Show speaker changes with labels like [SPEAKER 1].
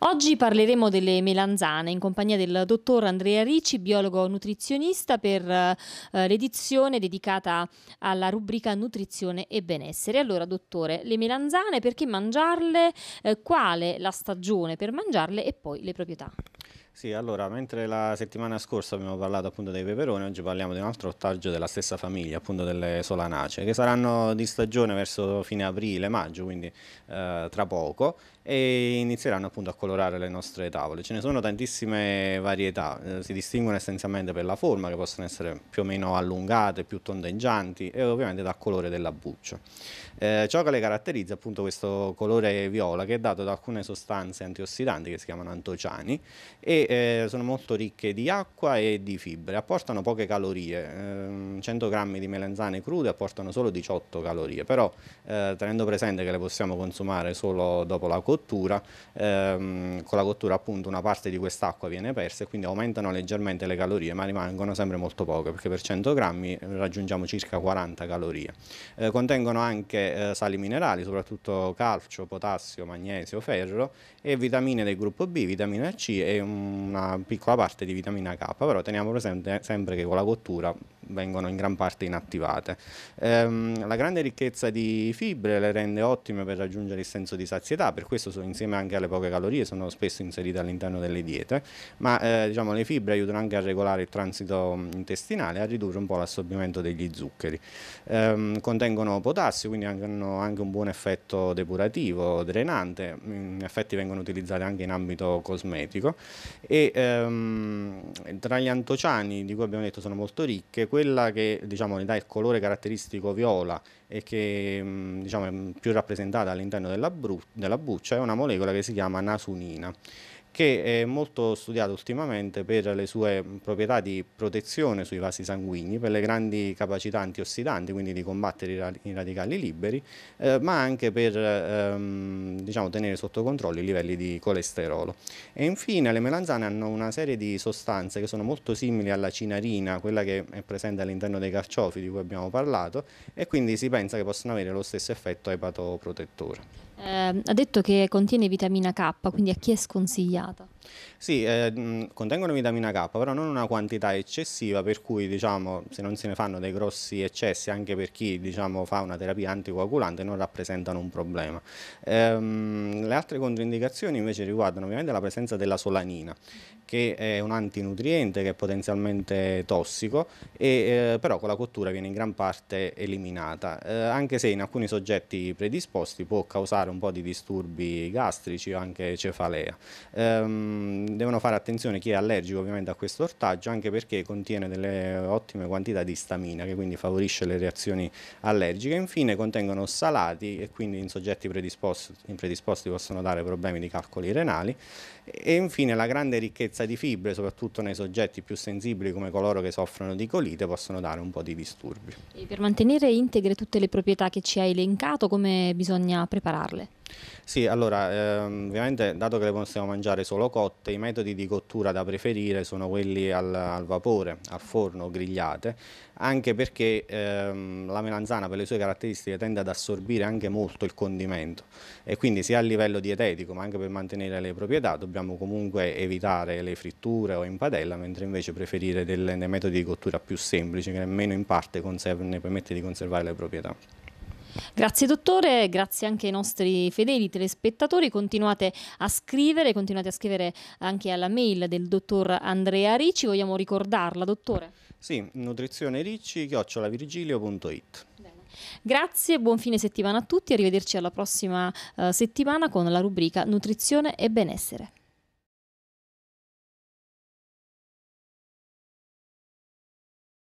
[SPEAKER 1] Oggi parleremo delle melanzane in compagnia del dottor Andrea Ricci, biologo nutrizionista, per eh, l'edizione dedicata alla rubrica nutrizione e benessere. Allora, dottore, le melanzane perché mangiarle? Eh, quale la stagione per mangiarle e poi le proprietà?
[SPEAKER 2] Sì, allora, mentre la settimana scorsa abbiamo parlato appunto dei peperoni, oggi parliamo di un altro ottaggio della stessa famiglia, appunto delle solanacee, che saranno di stagione verso fine aprile-maggio, quindi eh, tra poco, e inizieranno appunto a colorare le nostre tavole. Ce ne sono tantissime varietà, eh, si distinguono essenzialmente per la forma, che possono essere più o meno allungate, più tondeggianti, e ovviamente dal colore della buccia. Eh, ciò che le caratterizza appunto questo colore viola, che è dato da alcune sostanze antiossidanti che si chiamano antociani, e eh, sono molto ricche di acqua e di fibre, apportano poche calorie, eh, 100 grammi di melanzane crude apportano solo 18 calorie, però eh, tenendo presente che le possiamo consumare solo dopo la cottura, ehm, con la cottura appunto una parte di quest'acqua viene persa e quindi aumentano leggermente le calorie, ma rimangono sempre molto poche, perché per 100 grammi eh, raggiungiamo circa 40 calorie. Eh, contengono anche eh, sali minerali, soprattutto calcio, potassio, magnesio, ferro e vitamine del gruppo B, vitamina C e un una piccola parte di vitamina K, però teniamo presente sempre che con la cottura vengono in gran parte inattivate. Ehm, la grande ricchezza di fibre le rende ottime per raggiungere il senso di sazietà, per questo sono, insieme anche alle poche calorie sono spesso inserite all'interno delle diete, ma eh, diciamo, le fibre aiutano anche a regolare il transito mm, intestinale e a ridurre un po' l'assorbimento degli zuccheri. Ehm, contengono potassio, quindi hanno anche un buon effetto depurativo, drenante, in effetti vengono utilizzate anche in ambito cosmetico e ehm, tra gli antociani di cui abbiamo detto sono molto ricche, quella che diciamo, ne dà il colore caratteristico viola e che mm, diciamo, è più rappresentata all'interno della, della buccia è una molecola che si chiama nasunina che è molto studiato ultimamente per le sue proprietà di protezione sui vasi sanguigni, per le grandi capacità antiossidanti, quindi di combattere i radicali liberi, eh, ma anche per ehm, diciamo, tenere sotto controllo i livelli di colesterolo. E infine le melanzane hanno una serie di sostanze che sono molto simili alla cinarina, quella che è presente all'interno dei carciofi di cui abbiamo parlato, e quindi si pensa che possano avere lo stesso effetto epatoprotettore.
[SPEAKER 1] Eh, ha detto che contiene vitamina K, quindi a chi è sconsigliato? Renata.
[SPEAKER 2] Sì, eh, contengono vitamina K, però non una quantità eccessiva, per cui diciamo, se non se ne fanno dei grossi eccessi, anche per chi diciamo, fa una terapia anticoagulante, non rappresentano un problema. Ehm, le altre controindicazioni invece riguardano ovviamente la presenza della solanina, che è un antinutriente che è potenzialmente tossico, e, eh, però con la cottura viene in gran parte eliminata, eh, anche se in alcuni soggetti predisposti può causare un po' di disturbi gastrici o anche cefalea. Ehm, Ehm, devono fare attenzione chi è allergico ovviamente a questo ortaggio anche perché contiene delle ottime quantità di stamina che quindi favorisce le reazioni allergiche. Infine contengono salati e quindi in soggetti predisposti, in predisposti possono dare problemi di calcoli renali e infine la grande ricchezza di fibre soprattutto nei soggetti più sensibili come coloro che soffrono di colite possono dare un po' di disturbi.
[SPEAKER 1] E per mantenere integre tutte le proprietà che ci hai elencato come bisogna prepararle?
[SPEAKER 2] Sì, allora, ehm, ovviamente dato che le possiamo mangiare solo cotte, i metodi di cottura da preferire sono quelli al, al vapore, al forno, grigliate, anche perché ehm, la melanzana per le sue caratteristiche tende ad assorbire anche molto il condimento e quindi sia a livello dietetico ma anche per mantenere le proprietà dobbiamo comunque evitare le fritture o in padella, mentre invece preferire delle, dei metodi di cottura più semplici che nemmeno in parte conserva, ne permette di conservare le proprietà.
[SPEAKER 1] Grazie dottore, grazie anche ai nostri fedeli telespettatori, continuate a scrivere, continuate a scrivere anche alla mail del dottor Andrea Ricci, vogliamo ricordarla dottore?
[SPEAKER 2] Sì, nutrizione ricci, chiocciolavirgilio.it.
[SPEAKER 1] Grazie, buon fine settimana a tutti, arrivederci alla prossima uh, settimana
[SPEAKER 2] con la rubrica Nutrizione e benessere.